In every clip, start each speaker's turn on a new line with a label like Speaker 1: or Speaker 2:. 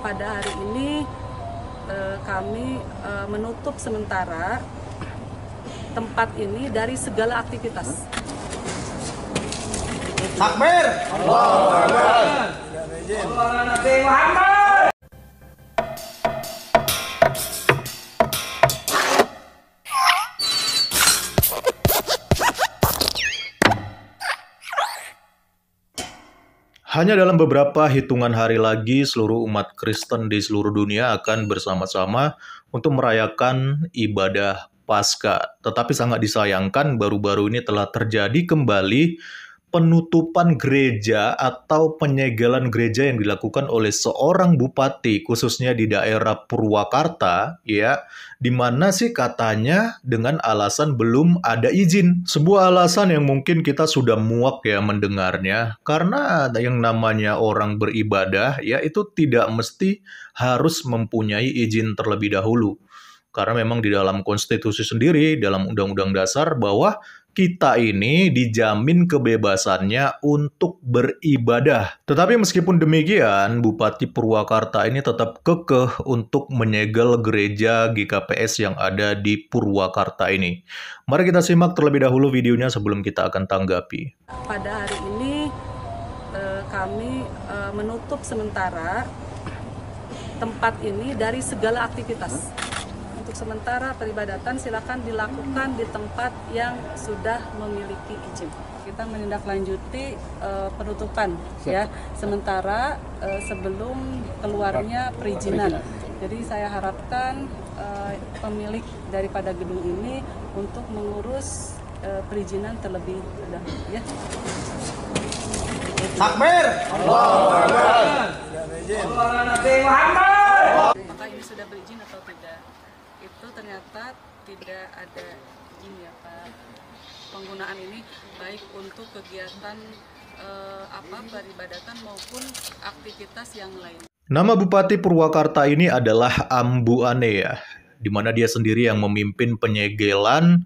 Speaker 1: pada hari ini eh, kami eh, menutup sementara tempat ini dari segala aktivitas. Takbir. Allahu Akbar. Allah. Allah. Allah. Allah. Allah. Allah. Allah. Hanya dalam beberapa hitungan hari lagi, seluruh umat Kristen di seluruh dunia akan bersama-sama untuk merayakan ibadah Pasca. Tetapi sangat disayangkan, baru-baru ini telah terjadi kembali penutupan gereja atau penyegelan gereja yang dilakukan oleh seorang bupati khususnya di daerah Purwakarta ya di mana sih katanya dengan alasan belum ada izin sebuah alasan yang mungkin kita sudah muak ya mendengarnya karena yang namanya orang beribadah ya itu tidak mesti harus mempunyai izin terlebih dahulu karena memang di dalam konstitusi sendiri dalam undang-undang dasar bahwa kita ini dijamin kebebasannya untuk beribadah. Tetapi meskipun demikian, Bupati Purwakarta ini tetap kekeh untuk menyegel gereja GKPS yang ada di Purwakarta ini. Mari kita simak terlebih dahulu videonya sebelum kita akan tanggapi. Pada hari ini eh, kami eh, menutup sementara tempat ini dari segala aktivitas untuk sementara peribadatan silakan dilakukan di tempat yang sudah memiliki izin. Kita menindaklanjuti uh, penutupan ya sementara uh, sebelum keluarnya perizinan. Jadi saya harapkan uh, pemilik daripada gedung ini untuk mengurus uh, perizinan terlebih dahulu ya. Takbir. Allahu Akbar. ⁇Akbar. Apakah ini sudah berizin atau tidak? itu ternyata tidak ada izin ya Pak. Penggunaan ini baik untuk kegiatan eh, apa peribadatan maupun aktivitas yang lain. Nama Bupati Purwakarta ini adalah Ambu Anea, ya, di mana dia sendiri yang memimpin penyegelan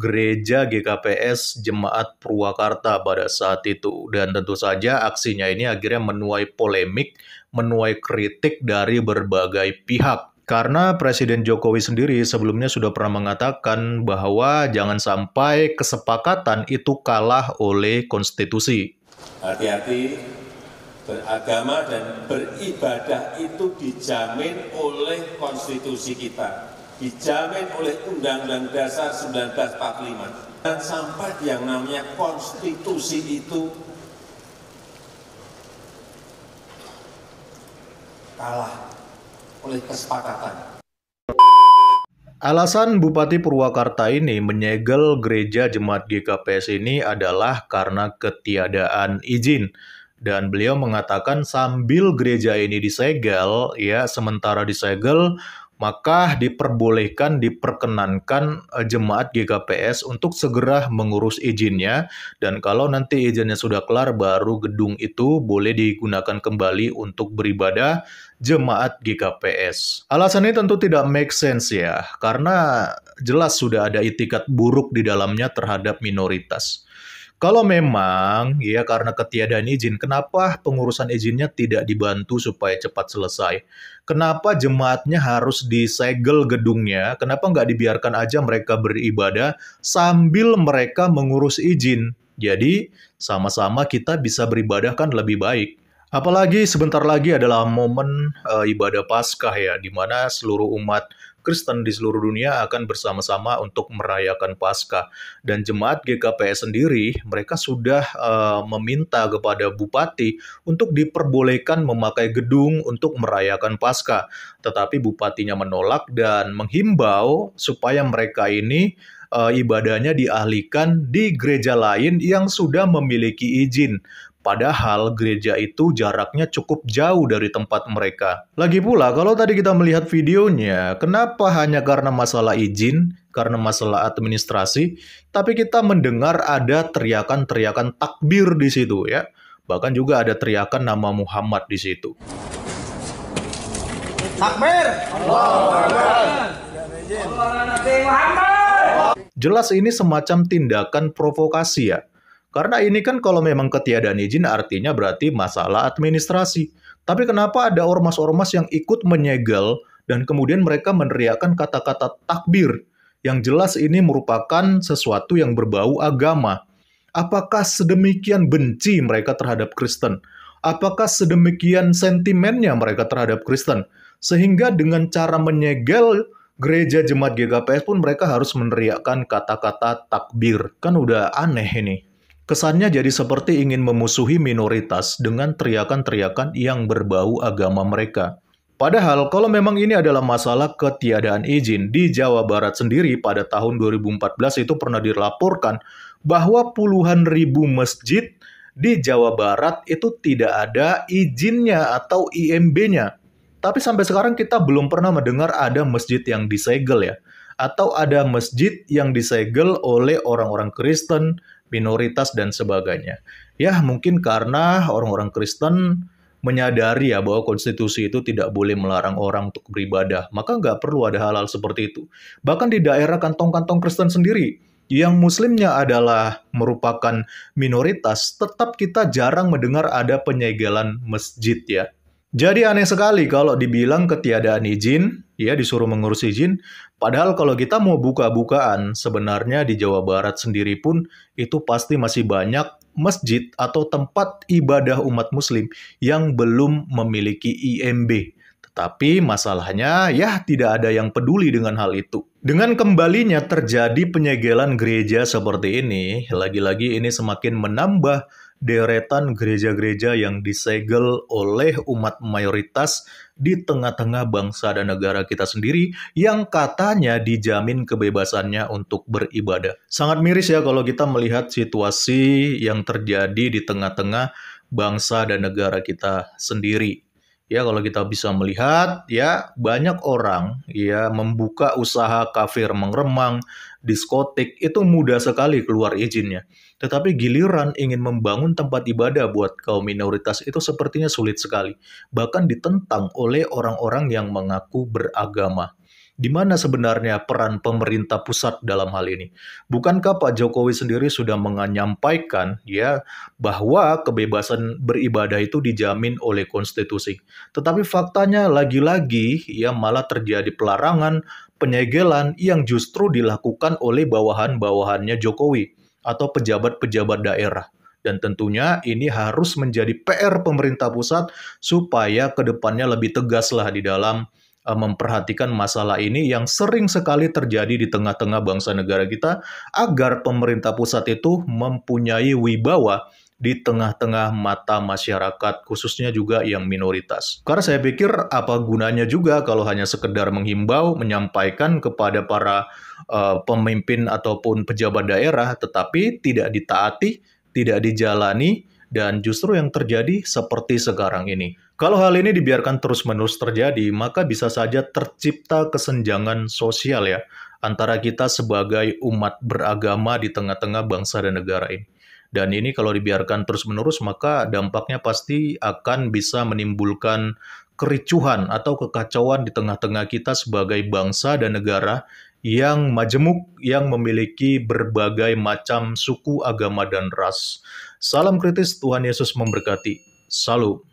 Speaker 1: gereja GKPS Jemaat Purwakarta pada saat itu. Dan tentu saja aksinya ini akhirnya menuai polemik, menuai kritik dari berbagai pihak karena Presiden Jokowi sendiri sebelumnya sudah pernah mengatakan bahwa jangan sampai kesepakatan itu kalah oleh konstitusi. Hati-hati, beragama dan beribadah itu dijamin oleh konstitusi kita, dijamin oleh Undang-Undang Dasar 1945. Dan sampai yang namanya konstitusi itu kalah oleh kesepakatan. Alasan Bupati Purwakarta ini menyegel gereja jemaat GKPS ini adalah karena ketiadaan izin. Dan beliau mengatakan sambil gereja ini disegel, ya sementara disegel, maka diperbolehkan, diperkenankan eh, jemaat GKPS untuk segera mengurus izinnya dan kalau nanti izinnya sudah kelar baru gedung itu boleh digunakan kembali untuk beribadah jemaat GKPS. Alasan ini tentu tidak make sense ya, karena jelas sudah ada itikat buruk di dalamnya terhadap minoritas. Kalau memang ya karena ketiadaan izin, kenapa pengurusan izinnya tidak dibantu supaya cepat selesai? Kenapa jemaatnya harus disegel gedungnya? Kenapa nggak dibiarkan aja mereka beribadah sambil mereka mengurus izin? Jadi sama-sama kita bisa beribadah kan lebih baik. Apalagi sebentar lagi adalah momen e, ibadah Paskah ya, di mana seluruh umat Kristen di seluruh dunia akan bersama-sama untuk merayakan Paskah dan jemaat GKPS sendiri mereka sudah uh, meminta kepada bupati untuk diperbolehkan memakai gedung untuk merayakan Paskah tetapi bupatinya menolak dan menghimbau supaya mereka ini eh, ibadahnya dialihkan di gereja lain yang sudah memiliki izin. Padahal gereja itu jaraknya cukup jauh dari tempat mereka. Lagi pula, kalau tadi kita melihat videonya, kenapa hanya karena masalah izin, karena masalah administrasi, tapi kita mendengar ada teriakan-teriakan takbir di situ ya. Bahkan juga ada teriakan nama Muhammad di situ. Takbir! Allah Muhammad. Jelas ini semacam tindakan provokasi ya karena ini kan kalau memang ketiadaan izin artinya berarti masalah administrasi. Tapi kenapa ada ormas-ormas yang ikut menyegel dan kemudian mereka meneriakkan kata-kata takbir yang jelas ini merupakan sesuatu yang berbau agama. Apakah sedemikian benci mereka terhadap Kristen? Apakah sedemikian sentimennya mereka terhadap Kristen? Sehingga dengan cara menyegel gereja jemaat GKPS pun mereka harus meneriakkan kata-kata takbir. Kan udah aneh ini. Kesannya jadi seperti ingin memusuhi minoritas dengan teriakan-teriakan yang berbau agama mereka. Padahal kalau memang ini adalah masalah ketiadaan izin, di Jawa Barat sendiri pada tahun 2014 itu pernah dilaporkan bahwa puluhan ribu masjid di Jawa Barat itu tidak ada izinnya atau IMB-nya. Tapi sampai sekarang kita belum pernah mendengar ada masjid yang disegel ya. Atau ada masjid yang disegel oleh orang-orang Kristen, minoritas dan sebagainya. Ya, mungkin karena orang-orang Kristen menyadari ya bahwa konstitusi itu tidak boleh melarang orang untuk beribadah, maka nggak perlu ada hal-hal seperti itu. Bahkan di daerah kantong-kantong Kristen sendiri, yang muslimnya adalah merupakan minoritas, tetap kita jarang mendengar ada penyegelan masjid ya. Jadi aneh sekali kalau dibilang ketiadaan izin, ya disuruh mengurus izin, Padahal kalau kita mau buka-bukaan, sebenarnya di Jawa Barat sendiri pun itu pasti masih banyak masjid atau tempat ibadah umat muslim yang belum memiliki IMB. Tetapi masalahnya ya tidak ada yang peduli dengan hal itu. Dengan kembalinya terjadi penyegelan gereja seperti ini, lagi-lagi ini semakin menambah deretan gereja-gereja yang disegel oleh umat mayoritas di tengah-tengah bangsa dan negara kita sendiri yang katanya dijamin kebebasannya untuk beribadah. Sangat miris ya kalau kita melihat situasi yang terjadi di tengah-tengah bangsa dan negara kita sendiri ya kalau kita bisa melihat ya banyak orang ya membuka usaha kafir, remang-remang, diskotik itu mudah sekali keluar izinnya. Tetapi giliran ingin membangun tempat ibadah buat kaum minoritas itu sepertinya sulit sekali, bahkan ditentang oleh orang-orang yang mengaku beragama di mana sebenarnya peran pemerintah pusat dalam hal ini? Bukankah Pak Jokowi sendiri sudah menyampaikan ya bahwa kebebasan beribadah itu dijamin oleh konstitusi. Tetapi faktanya lagi-lagi ya malah terjadi pelarangan penyegelan yang justru dilakukan oleh bawahan-bawahannya Jokowi atau pejabat-pejabat daerah dan tentunya ini harus menjadi PR pemerintah pusat supaya kedepannya lebih tegaslah di dalam Eh, memperhatikan masalah ini yang sering sekali terjadi di tengah-tengah bangsa negara kita agar pemerintah pusat itu mempunyai wibawa di tengah-tengah mata masyarakat khususnya juga yang minoritas. Karena saya pikir apa gunanya juga kalau hanya sekedar menghimbau menyampaikan kepada para uh, pemimpin ataupun pejabat daerah tetapi tidak ditaati, tidak dijalani dan justru yang terjadi seperti sekarang ini. Kalau hal ini dibiarkan terus-menerus terjadi, maka bisa saja tercipta kesenjangan sosial ya antara kita sebagai umat beragama di tengah-tengah bangsa dan negara ini. Dan ini kalau dibiarkan terus-menerus maka dampaknya pasti akan bisa menimbulkan kericuhan atau kekacauan di tengah-tengah kita sebagai bangsa dan negara yang majemuk yang memiliki berbagai macam suku, agama, dan ras. Salam kritis, Tuhan Yesus memberkati. Salam.